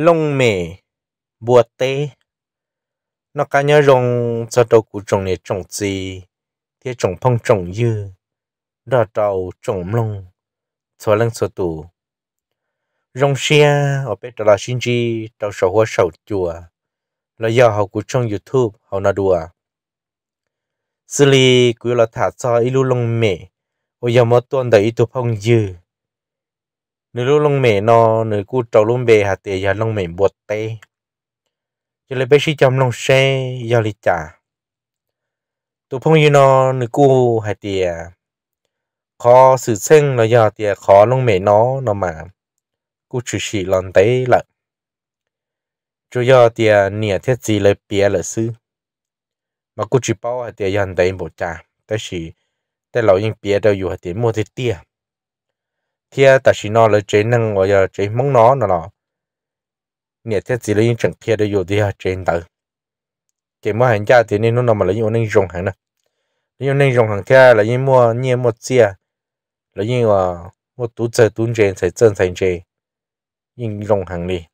lông mè bùa tê nó cá nhớ rong cho đầu cụ trồng này trồng gì thế trồng phong trồng dư đào đầu trồng lông cho lăng cho tù rong xe ở bên đó là xin chi đào sầu hoa sầu chùa là do họ cụ trong youtube họ nói đùa xử lý cứ là thả cho ít lông mè ôi giờ mất tuần đầy ít tu phong dư nếu lúc lông mẹ nó nếu cú trâu lông bề hạt tiền giờ lông mẹ buột tê cho lấy bác sĩ chăm lông xe giờ lịch trả tụi phong như nó nếu cú hạt tiền khó sự sinh là giờ tiền khó lông mẹ nó nó mà cú chỉ chỉ lần tê lại cho giờ tiền nhẹ thiết gì lấy bia là sư mà cú chỉ bảo hạt tiền giờ tê một trả tới chỉ tới lão yên bia đâu อยู่ hạt tiền mua thế tiền kia à, ta chỉ nói là chế năng và giờ chế mong nó nó nó nè thế chỉ là những chẳng kia để dùng đi ha à, chế tự cái mua hàng gia thì nên nó nằm mà là những nên dùng hàng nè những nên dùng hàng kia là những mua nhiều mua chia là những là mua tú chơi tú chơi sẽ chân thành chơi những dùng hàng đi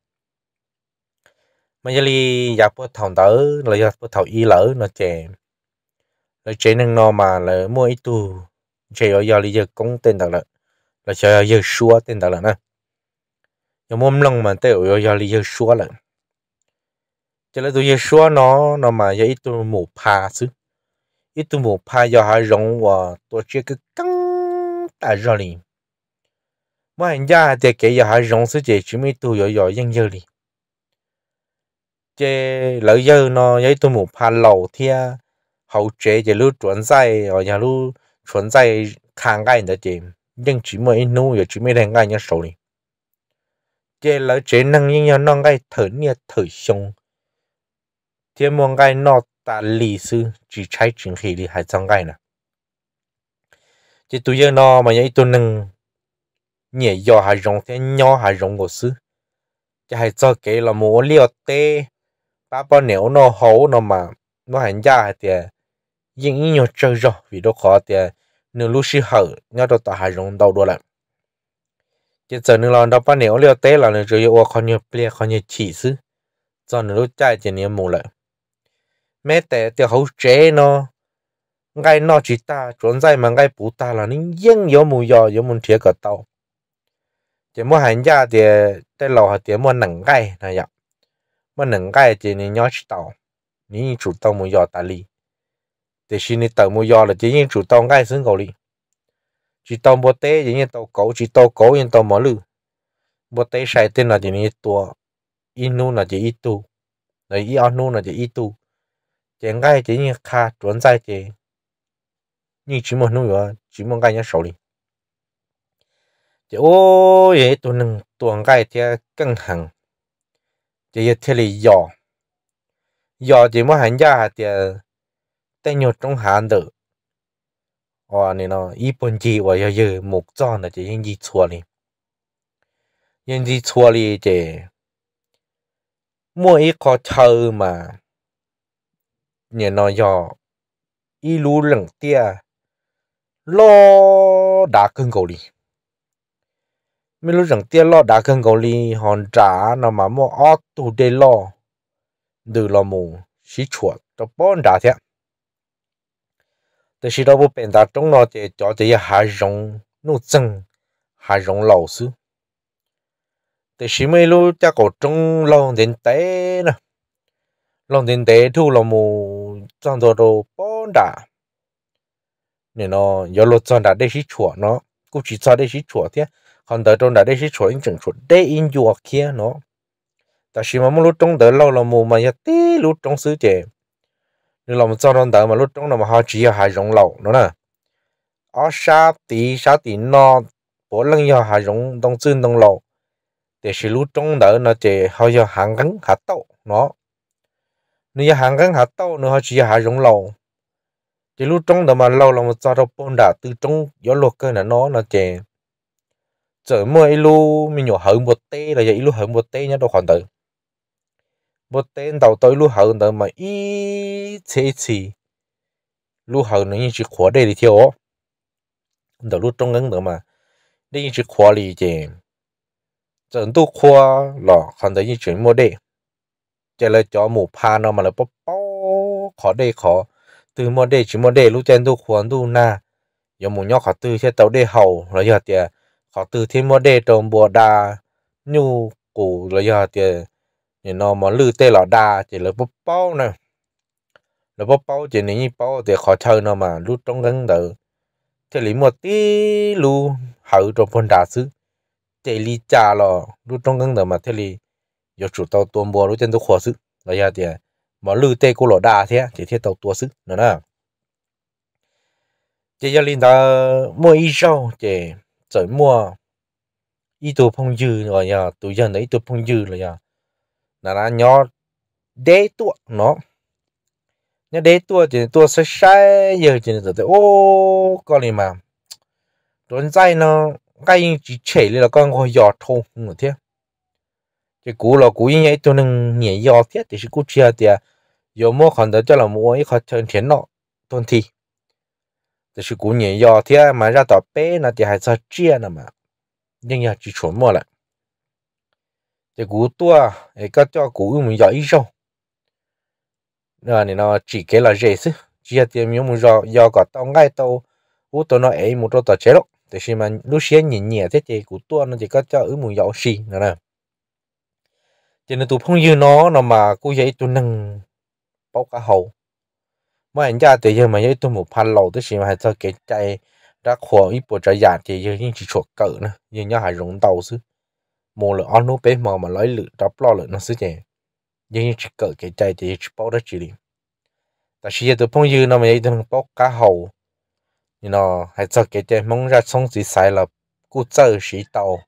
mà giờ đi giả bộ thầu tớ là giả bộ thầu y lỡ nó chè là chế năng nó mà là mua ít tu chế ở giờ đi giờ cũng tên thật là là cho yêu xua tên đó là nè nhưng mồm lông mà tới yêu yêu yêu xua là cho nên tôi yêu xua nó nó mà yêu ít tôi mù pa chứ ít tôi mù pa do hai rong và tôi chỉ cứ căng tại rồi liền mà anh ra thì kể giờ hai rong sự chỉ chỉ mấy tôi yêu yêu yên yêu liền chế lỡ giờ nó giấy tôi một pa lâu thia hậu chế chế lúc chuẩn dây ở nhà lúc chuẩn dây khang cái nữa chị nhưng chỉ mới nu giờ chỉ mới đang ngay nhau sầu đi chế lỡ chế năng nhưng nhau non ngay thở nia thở xong chế mua ngay nọ ta lì sư chỉ trái chính khí đi hay trong ngay nè chế tụi giờ nọ mà nhảy tụi năng nhẹ do hay rong thế nhỏ hay rong của sư chế hay cho cái là mua liều tê ba bao nếu nó hấu nó mà nó hành gia thì những nhiều chơi rồi vì đâu có thì nửa lúc xí hở nhớ đồ tỏ hải rong đầu đua lại chỉ giờ nửa lần đầu ba nếu liều tế là nửa rồi yêu khó nhiều ple khó nhiều chỉ xứ cho nửa lúc chạy chỉ niệm mù lại mẹ tế tiêu hậu chế nó ngay nó chỉ ta trốn dây mà ngay bù ta là nín yên yếu mù yếu yếu mù thiệt cả tàu chỉ mua hàng gia thì tế lầu hạt tiền mua nặng gai này vậy mua nặng gai chỉ nên nhớ chỉ tàu nín chủ tàu mù yếu ta li thì xin đi tàu mua do là chỉ chủ tàu ngay xứng cầu đi chỉ tàu mua té chỉ những tàu cổ chỉ tàu cổ những tàu mỏ lư mua té sai tên là chỉ những ít tu là ít anu là ít tu chỉ ngay chỉ những kha chuẩn sai chỉ nhưng chỉ một nụ rồi chỉ một cái nhớ sầu đi chỉ ôi vậy tụi nâng tuần cái thì căng thẳng chỉ giờ thế là giò giò chỉ muốn hành gia thì tay nhau trong hàng tử và nên nó ít bốn chỉ và giờ giờ một trang là chỉ những gì chua đi những gì chua đi chỉ mua ít có chơi mà nhìn nó giờ ít lú lửng tia lo đã cưng cầu đi mình lúc rằng tia lo đã cưng cầu đi hòn trả nó mà mua ót tù đê lo từ lo mù xí chua, cho bốn đã thẹn từ khi đó bố bên ta trong nó thì cho thì hạ rộng nụ chân hạ rộng lâu xứ từ khi mấy lúc cha cổ trong lòng đến tế nè lòng đến tế thu là mù trong đó đồ nên nó do lột trong đà đây chỉ chùa cũng chỉ cho đây chỉ còn tới trong đà đây chỉ chùa in chừng chùa đây in chùa kia nó tại khi mà lúc lâu là mù mà ya tí lúc trong xứ nếu lòng cho non đỡ mà lúc trong là mà họ chỉ hà rộng lậu nữa nè ở xa tí xa tí nó bố lăng giờ hai rộng đông chân đông lậu để sự lúc trong đỡ nó chỉ họ giờ hàng gắn hạt tàu nó nếu có hàng gắn hạt tàu nó họ chỉ hai rộng lậu chỉ lúc trong đỡ mà lâu lòng cho đâu bôn đã từ trong gió luật cơ là nó là chỉ chở mưa ilu mình nhỏ hơn một tê là giờ ilu hơn một tê nhá đâu còn tử đầu hậu hậu mà 我等到对路后头嘛，一次一次，路后呢你去扩这里跳哦，到路中间的嘛，你去扩里去，整都扩了，看到你全部的，再来找木盘了嘛，来包包扩的扩，từ mua đây chỉ là mua đây lúc trên tôi khoan tôi na, giờ muốn nhau khó từ sẽ tàu đây hậu là giờ thì khó từ thêm mua đây trồng bùa đà nhu củ là giờ thì thì nó mà lư tê lọ đa chỉ là bóp bao nè là bóp bao chỉ nên như bao thì khó chơi nó mà lúc trong gần đầu thì lý một tí lu hậu trong phần đa xứ chỉ lý cha lọ lúc trong gần đầu mà thì lý giờ chủ tàu tuôn bùa lúc trên tôi khó xứ là giờ thì mà lư tê cô lọ đa thế chỉ thiết tàu tua xứ nữa nè chỉ giờ linh ta mua ít rau chỉ chỉ mua ít đồ phong dư rồi nhà tụi dân đấy đồ phong dư rồi nhà là là nhỏ đế tua nó nhớ đế tua thì tua sẽ sai giờ thì là tới ô con này mà tuần dây nó cái chỉ chảy là con ngồi giọt thùng nữa thế cái cú là cú như vậy tôi nâng nhẹ giọt thế thì cú chia thì giờ mua còn đó cho là mua ít khó chân thiện nọ tuần thì thì cú nhẹ giọt thế mà ra tỏ bé là thì hay sao chia nữa mà nhưng giờ chỉ chuẩn mua lại thì tua ấy các cho cú mình giỏi sâu nên nó chỉ cái là dễ chứ chỉ tiền miếng mình do do có tao ngay tao cú tao nó ấy một tao chế độ thì khi mà lúc xé nhìn nhẹ thế thì cú tua nó chỉ các cho ứng mình giỏi xì nè cho nên tụi phong dư nó nó mà cú dễ tụi nâng bao cả hậu mà anh cha thì giờ mà dễ tôi một pan lầu tới khi mà hay cho cái chạy ra khổ ít bộ trái già thì giờ những chỉ chuột cỡ nữa nhưng nhớ hay rụng tàu chứ mô là ăn nô bé mà mà lấy lự đắp lo lự nó xứ nhẹ nhưng như chỉ cỡ cái chạy thì chỉ bao đó chỉ đi ta chỉ tụi phong dư nó mà ấy thằng bao cá hầu you know hay cho cái chạy mong ra xong gì xài là cú chơi sĩ tàu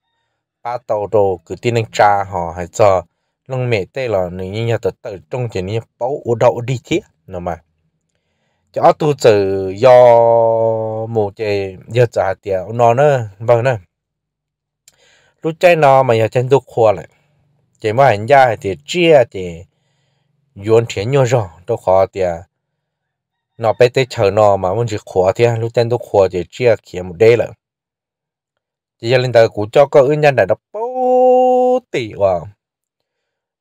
ba tàu đồ cứ tin anh cha họ hay cho lông mẹ tê là người như nhà tự tự trong chuyện như bao ủ đậu đi thiết nữa mà cho tu từ do một cái giờ trả tiền nó nữa vâng nữa lúc chơi nó mà giờ chân đục khua lại chỉ mà anh ra thì chia thì yuan tiền nhau rồi đâu khó thì nó bé tới chờ nó mà muốn chỉ khua thì lúc chân đục khua thì chia kia một đây rồi chỉ giờ lên tới cú cho có ứng nhân này đó bố tỷ wow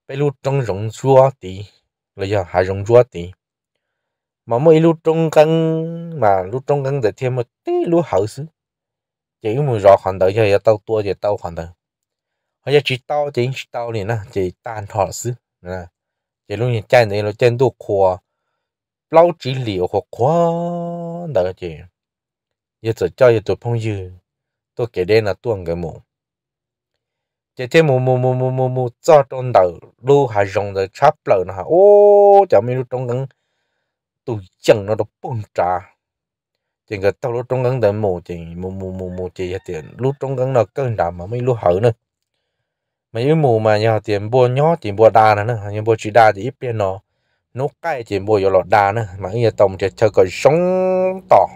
bé lúc trong rồng chúa tỷ bây giờ hai rồng chúa tỷ mà mỗi lúc trong căng mà lúc trong căng thì thêm một tí lúc hậu xứ chỉ mùi rõ khoản tới giờ tao tua giờ tao khoản tới họ chỉ tao chỉ chỉ tao này nè chỉ tan thọ sư nè chỉ luôn nhìn chân này là chân tu khóa lâu chỉ liệu hoặc khóa đó chỉ giờ chỉ cho giờ tụi phong dư tôi kể đây là tuần cái mồm chỉ thêm mù mù mù mù mù mù cho trong đầu lô hà rồng rồi chắp lợn hà ô chả mấy lúc trong ngắn tụi chân nó đập bung trà chỉ có tao lúc trong gần đợi mù chỉ mùa mùa mùa mù chỉ hết tiền lúa trong gần nó cân đạm mà mới lúa hở nữa mà những mùa mà nhà tiền bùa nhỏ tiền bùa đa nữa nhưng bùa chỉ đa thì ít biết nó nó cái tiền bùa giờ lọt đa nữa mà những tổng chỉ chơi cái sống to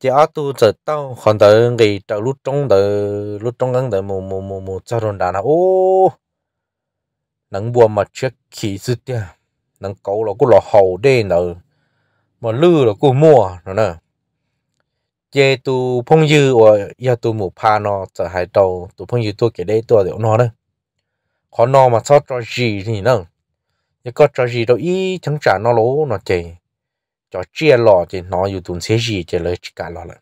chỉ ở tu giờ tao còn đợi người tao lúa trong đợi lúa trong gần đợi mùa mùa mùa mùa cho rồi đa nó ô nắng bùa mà trước khí xuất tiền nắng cầu là cũng là hậu đê nữa mà lư là cũng mua nữa nè giờ tu phong dư và giờ tu một pa nó trở hai đầu tu phong dư tu kể đấy tu được nó đó khó nó mà cho cho gì thì nó giờ có cho gì đâu ý chẳng trả nó lỗ nó chè cho chia lọ thì nó dù tuần sẽ gì chè lấy cả lọ lại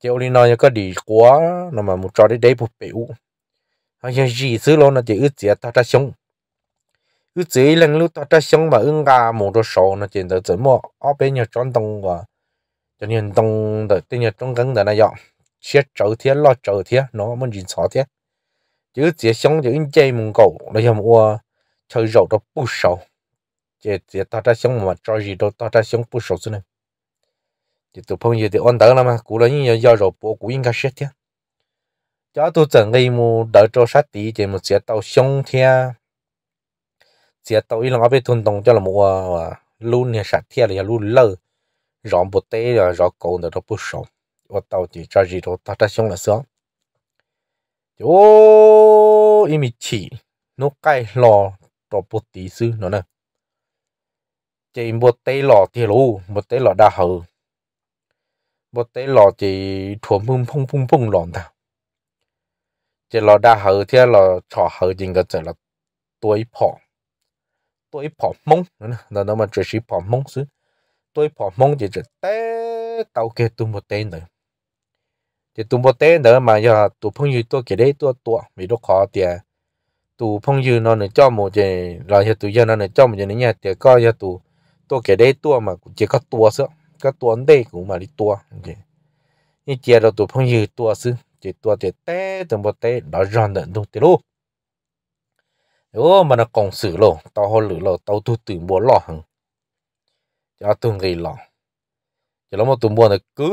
chè ô nó giờ có đi quá nó mà một trò đấy đấy một biểu hay giờ gì xứ lô nó chỉ ướt gì ta ta sống ướt gì lần lúc ta ta sống mà ưng gà một đồ sổ nó chỉ tới chỉ mua ở bên nhà tròn đồng quá cho nên trong đời tiên nhật trong gần đời này dọ chết trở thế lo trở thế nó muốn dính xóa thế chứ chỉ sống chỉ chơi mông cổ nó giống ua chơi rượu đó bút sầu chỉ chỉ ta ta sống mà chơi gì đó ta ta sống bút sầu xuống chỉ tụi phong gì thì ổn đỡ lắm mà cú là những giờ rượu bộ cú 应该 chết thế cho tôi chẳng gây mù đỡ cho sát tí chỉ một chiếc tàu sống thế chiếc tàu ý là ngó bên thôn đồng cho là một à, luôn nhà sát thế là luôn lơ rộng bộ tế rồi rõ cổ nữa nó bút sống, và tàu chỉ cho gì đó ta ta xong là xong chỗ im chỉ nó cái lò đó bộ tí sư nó nè chỉ bộ tế lò thì lù bộ tế lò đa hờ bộ tế lò chỉ thuộc mông phong phong phong lòn ta chỉ lò đa hờ thì lò trò hờ chính cái là tuổi phỏ tuổi phỏ mông nó nè nó mà chỉ phỏ mông xứ tôi bỏ mong chỉ té tàu kia tụm một tên nữa thì tụm một tên nữa mà giờ tụ phong dư tôi kể đấy tôi tụ vì nó khó tiền tụ phong dư nó nữa cho một chỉ là giờ tụ giờ nó nữa cho một chỉ nữa nhà tiền coi giờ tụ tôi kể đấy tôi mà chỉ có tua sợ có tua đây cũng mà đi tua như chia là tụ phong dư tua xứ chỉ tua thì té tụm một tên đó ròn đợn đâu, thế luôn ô mà nó còn xử luôn, tao hôn lửa luôn, tao thu từ bố lọ hằng cho tung người lòng cho nó một tụi buồn cứ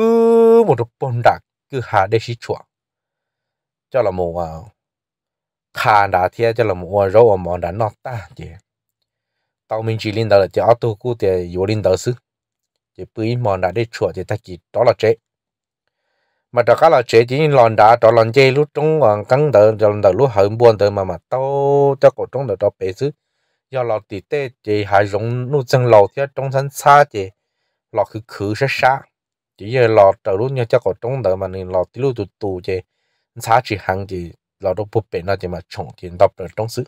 một bông đặc cứ hà để xí chua cho là một khá đã thế cho là một rau mà đã nọ ta chứ tao mình chỉ linh đạo là cho tụi cụ thì vô linh đạo sư chỉ bưởi mà đã để chua thì ta chỉ đó là chết mà đó cá là chế chỉ lòn đá đó lòn chơi lúc trong cắn đỡ lòn đỡ lúc hậu buồn đỡ mà mà tao cho cổ trong đỡ đó bể xứ 要老弟带这还容怒增老天中山差这老去去是啥？这些老走路要叫个中的嘛，你老走路都多这差几行的老都不变那这嘛重点到不中是。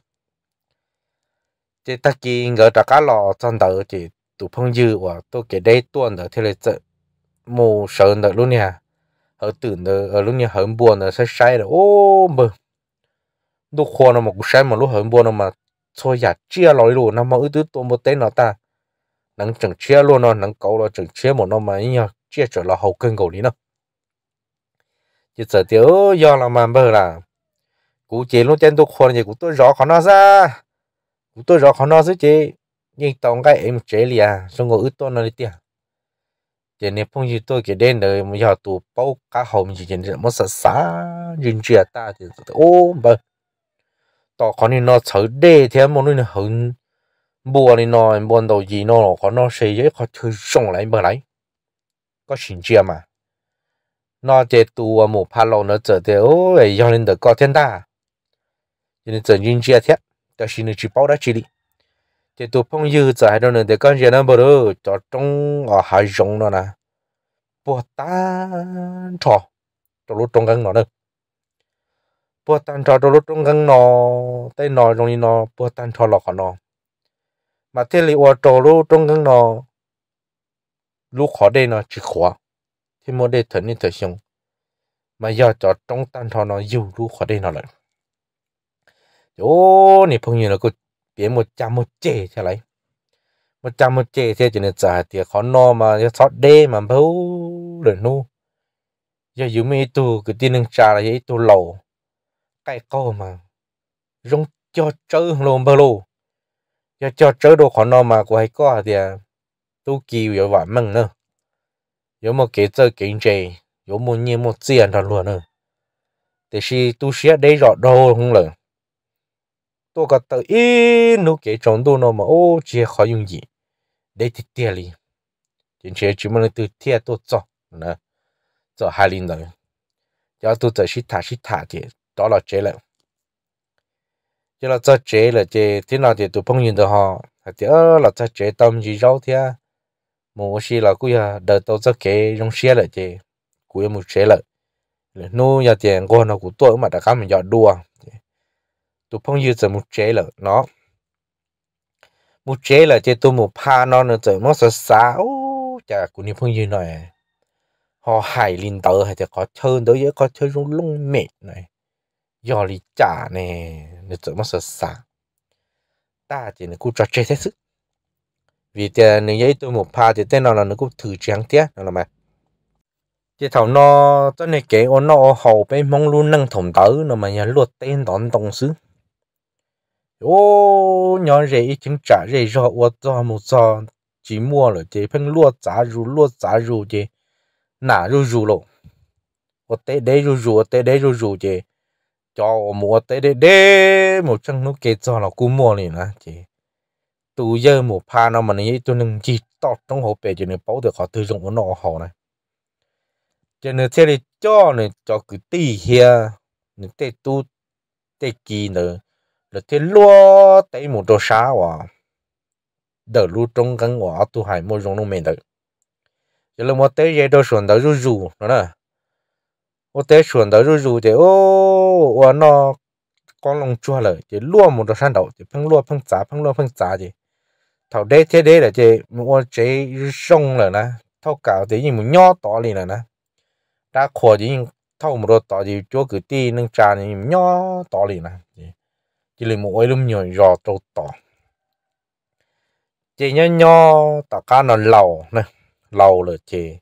这大家个大家老真的这都朋友哇，都给带断的，他来这陌生的路呢，和ตื่น的呃路呢很不呢是晒的哦不，都看了嘛，晒嘛路很不呢嘛。cho ya chia lối lù nó mà ưu tú tổ một nó ta nắng chẳng chia luôn nó nắng cầu nó chẳng chia một nó mà nhờ chia trở là hậu cưng cầu lý nó chỉ sợ thiếu do là mà bơ là cú chế luôn trên tôi khuôn gì cú tôi rõ khó nó ra cú tôi rõ khó nó chứ chế nhưng tổng cái em chế lìa xong ngồi ưu tôi nó tiền chỉ nếu phong gì tôi cái đến đời mà giờ tụ bao cá hồng gì chỉ một sợ xá dừng chia ta thì ô bơ ต่อคนนี้นอเฉยเดเทียมมันนี่หึงบัวนี่นอนบนตัวยีนอเขานอเสียเขาถือส่งไหลเมื่อไหร่ก็ชินเจียมานอเจตัวหมู่พาเราเนอเจอเดียวไอ้ยอนินเดก็เทียนตายันเจอยินเจียเทียแต่ชินจีเป้าได้จีดีเจตัวพงยืดจะให้เราเนอเด็กก็เจนั่นบ่รู้จอดจงอ๋อหายจงเนาะนะปวดตาทอจะรู้ตรงกันเนาะเนอะ bữa tan trò đồ lúc trong gần nó tay nó rồi như nó bữa tan trò lọ nó mà thế li ở trò lúc trong gần nó lúc khó đây nó chỉ khó thì mua đây thật nên thật xong mà giờ cho trong tan trò nó dù lúc khó đây nó lại chỗ này phong như là cô biến một trăm một chế thế này một trăm một chế thế cho nên giờ thì khó nó mà sót đê mà bấu được nu giờ dùng mấy tu cái tiền năng trà là vậy tu lầu cái câu mà rong cho chơi luôn bơ lù cho cho chơi đồ khó nó mà của hay có à thì à, tu kỳ yếu vả mừng nữa yếu một cái chơi kinh chế yếu một nhiều một tiền thật luôn nữa thì khi tu sĩ đây rõ đồ không lờ tôi có tự ý nó cái trong đồ nó mà ô chỉ khó dùng gì để thì tiền đi chính chế chỉ muốn từ tiền tôi cho nữa cho hai linh rồi cho tôi tự sĩ thả sĩ thả tiền đó là chế lại chứ là cho chế là chế thế nào thì tụi phong nhìn được họ thì ơ là cho chế tâm gì đâu thế một xí là cũng là đợi tao cho kế trong xe lại chế cũng một chế lại nu nhà tiền của nó cũng tôi mà đã khám mình dọn đua tụi phong như giờ một chế là nó một chế là chế tôi một pha nó nữa rồi nó sợ sáu chả của những phong như này họ hài linh tờ hay thì có chơi đối với có chơi rung lung mệt này Ta Vì thế nên như tôi một pha thì tên nó là nó cũng thử trang tiếc nó là mà thì thầu nó cho nên kể ô nó hầu bé mong luôn năng thủng tớ nó mà nhà luật tên đón đồng sứ ô nhỏ rể chứng trả rể rõ ô cho một cho chỉ mua rồi chỉ phân luật trả rú luật trả rú thì nả rú rú lộ ô tê đấy rú rú ô tê đấy rú rú thì cho mua tới đây đê một chân nó kẹt cho nó cũng mua này nè chị tụ giờ một pha nó mà này tôi nâng chỉ tọt trong hộp bể cho nên bảo được họ sử dụng của nó họ này cho nên thế này cho này cho cứ tì hia nên tê tu tê kỳ nữa là thế lo tới một đồ xá hòa đỡ lu trong cắn hòa tu hải mua dùng nó mình được cho nên mà tới giờ đồ xuân đó rú rú nó nè 我带选到就入的哦，我那光龙抓了，就落木的山头，就碰落碰砸，碰落碰砸的。thầu đế thế đế là chê mua chế sông là nè thâu cào thì như một nhỏ to liền là nè đã khổ thì thâu một đồ to thì chúa cứ ti nâng trà thì nhỏ to liền nè chỉ là một lúc nhỏ rò trâu to chê nhỏ nhỏ tao nó lầu nè lầu là chê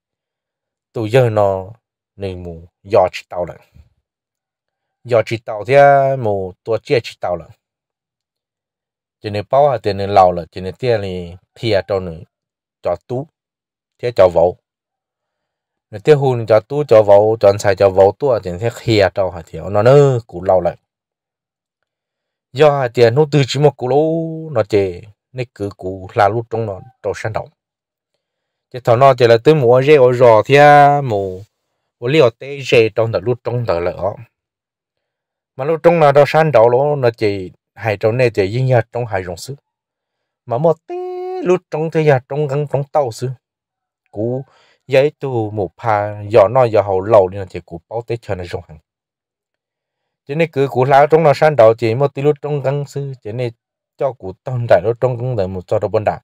tụi giờ nó nên mù giờ chỉ tàu lận giờ chỉ tàu thì mù tua chia chỉ tàu lận cho nên bao hạt tiền nên lâu lận cho nên tiền này thìa cho nên cho tú thế cho vậu nên tiếc hùn cho tú cho vậu cho anh xài cho vậu tua cho nên thế thìa cho hạt thiếu nó nơ cũ lâu lận giờ hạt tiền nó từ chỉ một cũ lâu nó chơi, nên cứ cũ là lúc trong nó trâu sáng động chứ thằng nó chơi là tới mùa rêu rồi thì mù 我聊对热中的路中的了，嘛路中那到山道咯，那这还中那这音乐中还容事，嘛么对路中这呀中跟中道事，古也都莫怕要那要好老的那这古包对全的中行，这那个古拉中那山道这么对路中跟事，这那叫古当代路中跟的么做到本大，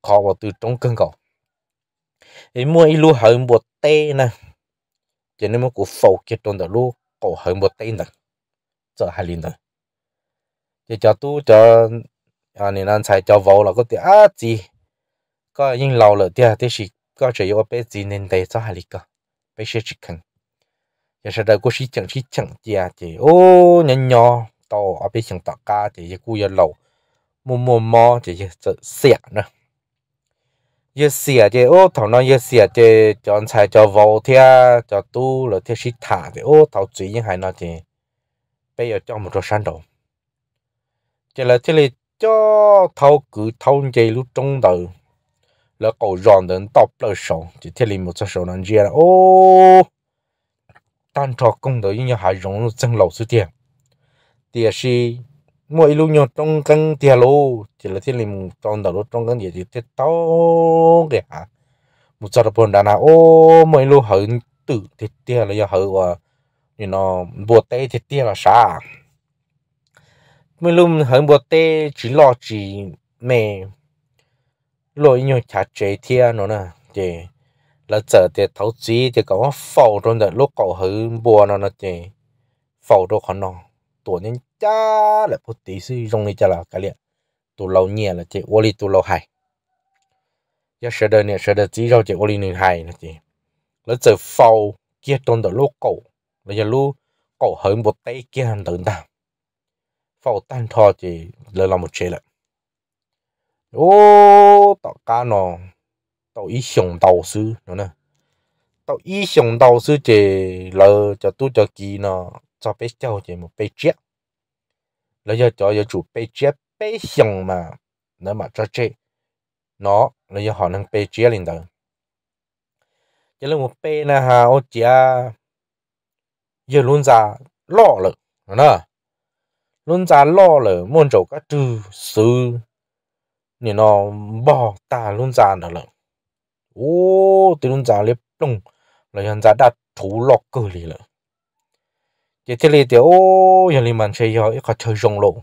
考我对中跟搞，一摸一路还摸对呢。cho nên mà cũng phổ kết trong đó lu cổ hơn một tay nữa cho hai linh nữa thì cho tu cho à nên anh xài cho vô là có tiền á gì có những lâu rồi thì à, thì chỉ có chỉ có bé gì nên để cho hai linh cả bé sẽ chỉ cần giờ sẽ đợi cô sĩ chẳng sĩ chẳng gì à thì ô nhân nhỏ to ở à, bên chẳng tạc ca thì giờ cô giờ lâu mua mua mò thì giờ sẽ sẹo nữa giờ xìa chứ ô thằng nó giờ xìa chứ chọn xài cho vô thia cho tu rồi thia xịt thả chứ ô thằng chỉ những hai nó chứ bây một số sản đồ chứ là thế này cho thâu cứ thâu chơi lúc trong đầu là cổ ròn đến tóc là sầu chỉ thế này một số sầu nó chia ô tan trò công đời như hai rồng chân lầu số tiền tiền là mỗi lúc nhột trong căng tiệt lô chỉ là thiên lim trong đầu lô trong căng địa thì thế tao kìa một giờ bốn đàn ô mỗi lúc hận tự thì tiệt là giờ hận và như nó bùa tê thì tiệt là sao mỗi lúc hận bùa tê chỉ lo chỉ mẹ lỗi nhột chả chế tia nó nè chị là giờ thì thấu chí thì có phẩu trong đợt lúc cậu hận bùa nó nè chị phẩu đâu còn nó tuổi nên cha là phút tí sư rong này cha là cái liền tụ lâu nhẹ là chị ô li tụ lâu hay giờ sẽ đời này sẽ đời chỉ rau chị ô li này hay là chị nó giờ phâu kia tôn từ lúc cổ bây giờ lúc cổ hơn một tay kia hành tượng ta phâu tan thò chị lỡ là một chế lại ô tao cá nó tao ý sùng đầu sư nữa nè tao ý sùng đầu sư chị lỡ cho tôi cho kỳ nó cho bé cháu chị một bé chết nó giờ cho giờ chủ bê chia bê xong mà nó mà cho chê nó nó giờ họ năng bê chia lên đó cho nên một bê là hà ô chia giờ luôn ra lo rồi nó luôn ra lo rồi muốn chỗ các trừ sư nên nó bỏ ta luôn ra nữa rồi ô từ luôn ra lấy plong rồi hắn ra đặt thú lọc cơ lì rồi giờ thế này thì ô giờ này mình sẽ Một cái chơi rồng lộ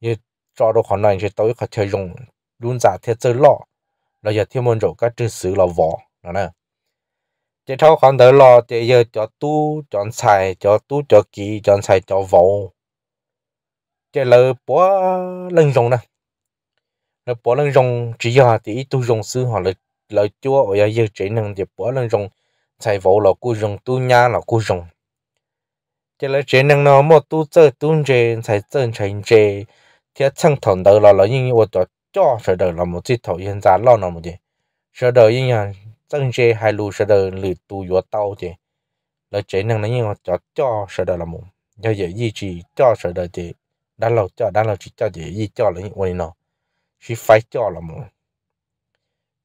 giờ cho đồ khoản này sẽ một cái chơi rồng luôn giả thế chơi lọ là giờ thêm một chỗ cái chữ sử là vỏ đó nè chỉ thâu khoản tới lọ thì giờ cho tu chọn xài cho tu cho kỳ chọn xài cho vỏ chỉ là bỏ lưng rồng nè là bỏ lưng rồng chỉ giờ thì tu rồng sư hoặc là lời chúa ở giờ chỉ năng thì bỏ lưng rồng xài vỏ là cu rồng tu nha là cu rồng chỉ là chuyện năng nó một tu chơi tu chơi 才正常 chơi thì chẳng thằng đầu là là nhưng tôi cho cho sợ đầu là một chiếc thầu hiện ra lo nào một gì sợ đầu nhưng là 正常还路 sợ đầu lười tu vô tao chứ là chuyện năng nó nhưng mà cho cho sợ đầu là một do vậy duy trì cho sợ đầu chứ đã lâu cho đã lâu chỉ cho gì gì cho là những quên nó chỉ phải cho là một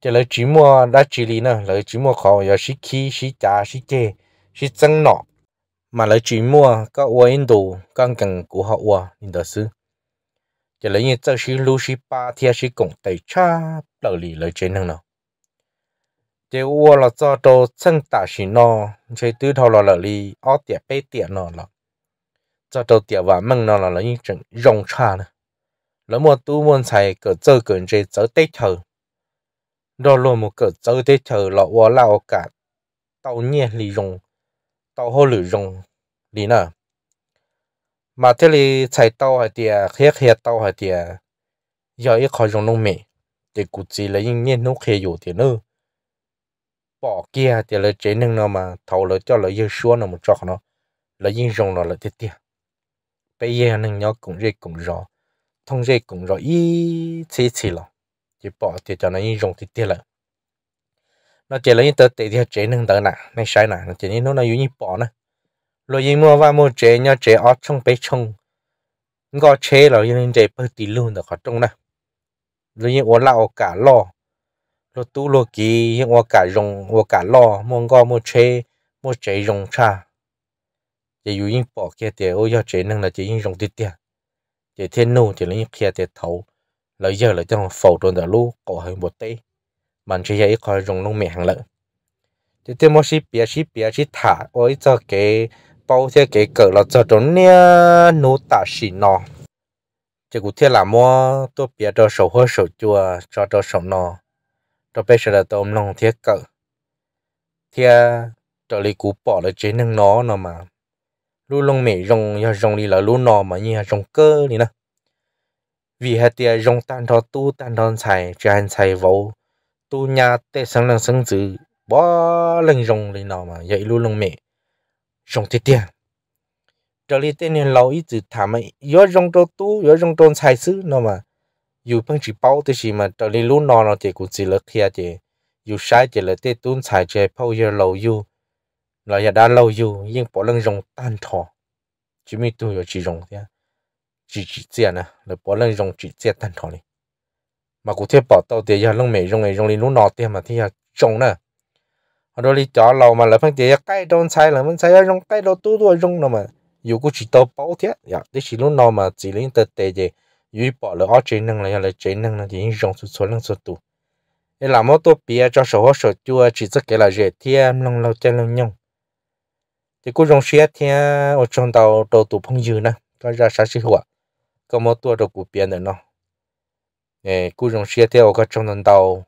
chỉ là chỉ mua đã chỉ lý nữa là chỉ mua khó giờ chỉ khi chỉ trả chỉ chê chỉ 增 nọ mà lấy chỉ mua các ô in đồ càng càng của họ ô in đó sư chỉ lấy như chắc sĩ lưu sĩ ba thiên sĩ cùng tay cha lợi lì lấy chế năng nào chỉ ô là cho đồ chân tạ sĩ nó chế tư thâu là lợi lý ó tiệt bê tiệt nó là cho đồ tiệt và mừng nó là lấy như chẳng rong cha nữa lấy một tu môn xài cỡ chơi cỡ chế chơi tết thờ đó luôn một cỡ chơi tết thờ là ô là ô cả tàu nhẹ lì rong tàu hồ lử rồng lý nè mà thế li chạy tàu hay tiề khét khét tàu hay tiề giờ ít khó rồng nông mì để cụ chỉ là những nhiên nó khé dù thì nữa bỏ kia thì là chế năng nó mà thầu là cho là yêu xua nó một trọc nó là yên rồng nó là tiệt tiệt bây giờ năng nhau cũng dễ cũng rõ thông dễ cũng rõ ý chỉ chỉ là chỉ bỏ thì cho nó yên rồng tiệt tiệt là nó chỉ lấy tờ tiền thì chế nâng tờ nè nên sai nè nó chỉ như nó là như bỏ nè rồi gì mua và mua chế nhau chế ở trong bể trong ngõ chế rồi như chế bơi tì luôn được khỏi trong nè rồi như ổn là cả lo rồi tu lo kỳ như ổn cả dùng ổn cả lo mua ngõ mua chế mua chế dùng cha chỉ dụ như bỏ kia thì ôi do chế nâng là chỉ như rồng tít tiệt chỉ thiên nô chỉ lấy kia thì thấu lấy giờ là trong phẫu thuật ở lúc có hơi một tí mình chỉ chỉ là มันจะยังคอยรงลงเมียงเลยที่ที่มันสิเปียสิเปียสิถ่าโอ้ยจะเก๋包些给狗了这种呢，奴打洗脑。这古天那么多别的手和手脚抓着手呢，都被谁的都弄贴狗。贴这里古 bỏ 了只能 nó nó mà lu long mẹ rong ya rong đi là lu nó mà như rong cơ đi nè vì hạt tia rong tan thọ tu tan thọ xài cho anh xài vô tu nhà tê sáng năng sáng dữ bỏ lần rồng lên nào mà dạy luôn lòng mẹ rồng tiết tiền trở lại tên nên lâu ít từ thảm ấy gió rồng trâu tu gió rồng trâu sai sứ nó mà dù phân chỉ bao tới gì mà trở lại luôn nó nó thì cũng chỉ là kia chứ dù sai chỉ là tê tuôn sai chứ bao giờ lâu dù là giờ đã lâu dù nhưng bỏ lần rồng tan thọ chỉ mi tu rồi chỉ rồng thế chỉ chỉ tiền à là bỏ lần rồng chỉ tiền tan thọ này mà cụ thể bảo tàu tiền giờ lông mày rong này rong lên lúa nọ tiền mà thì trồng nè ở đó đi chó lâu mà là phân tiền cái đôn sai là mình sai rong cái đồ tu tu rong nó mà dù cũng chỉ tàu bảo thế dạ đấy chỉ lúa nọ mà chỉ lên tờ tề gì dù bảo là ở trên năng là là trên năng là chỉ rong số số năng số tu để làm một tổ bia cho số sổ sổ chua chỉ rất cái là dễ thiêm lòng lâu chân lòng nhung thì cũng rong xe thì ở trong tàu đầu tụ phong dư nè cho ra sáng sinh hoa, có một tổ đầu cụ bia nữa nó 诶，古种些钓个种能 đầu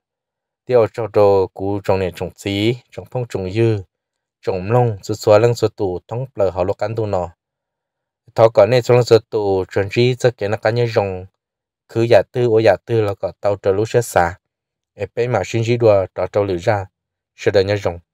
tiêu cho đồ cú trồng này trồng xí trồng phong trồng dư trồng lông số số lông số tù thông lờ họ lô cán tu nọ thọ cỏ này số lông số tù chuẩn trí cho cái nó cá nhân rồng cứ giả tư ô giả tư là có tàu trở lũ sẽ xả ép bé mà xin chỉ đùa trò trâu lử ra sẽ đời nhân rồng